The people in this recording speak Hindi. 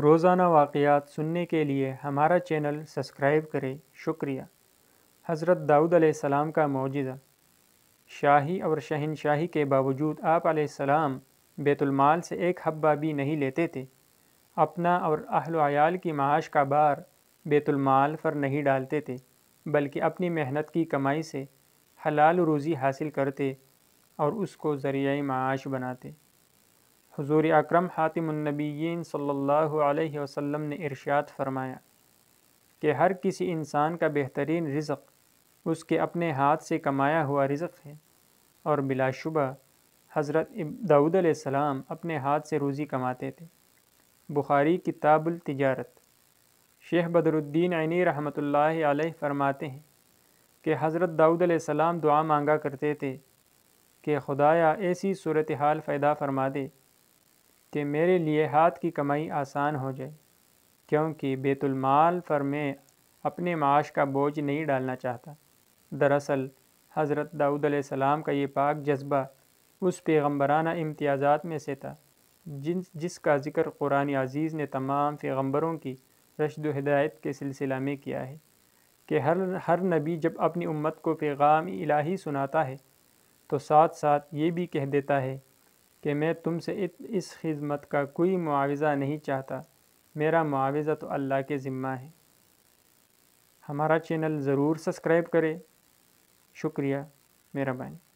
रोज़ाना वाक़ात सुनने के लिए हमारा चैनल सब्सक्राइब करें शुक्रिया हज़रत दाऊद सलाम का मुजज़ा शाही और शहनशाही के बावजूद आप सलाम बैतुलमाल से एक हब्बा भी नहीं लेते थे अपना और अहल की माश का बार बैतुलमाल पर नहीं डालते थे बल्कि अपनी मेहनत की कमाई से हलाल रोज़ी हासिल करते और उसको ज़रिया माश बनाते हजूर अक्रम हातिमनबीन सल्ला वसम ने इर्शात फरमाया कि हर किसी इंसान का बेहतरीन रिजक उसके अपने हाथ से कमाया हुआ रिजक है और बिलाशुबा हज़रत दाऊद सलाम अपने हाथ से रोज़ी कमाते थे बुखारी किताबुल तिजारत शेख बदरुद्दीन आनी रहमत आलह फरमाते हैं कि हज़रत दाऊद सलाम दुआ मांगा करते थे कि खुदाया ऐसी सूरत हाल फ़ैदा फरमा दे कि मेरे लिए हाथ की कमाई आसान हो जाए क्योंकि बेतुलमाल पर मैं अपने माश का बोझ नहीं डालना चाहता दरअसल हज़रत दाऊद सलाम का ये पाक जज्बा उस पैगम्बराना इम्तियाज़ात में से था जिन जिसका ज़िक्र कुरान अजीज़ ने तमाम पैगम्बरों की रशद हदायत के सिलसिला में किया है कि हर हर नबी जब अपनी उम्मत को पैगाम इलाही सुनाता है तो साथ साथ ये भी कह देता है कि मैं तुमसे इस खिदमत का कोई मुआवजा नहीं चाहता मेरा मुआवजा तो अल्लाह के ज़िम्मा है हमारा चैनल ज़रूर सब्सक्राइब करें शुक्रिया मेहरबानी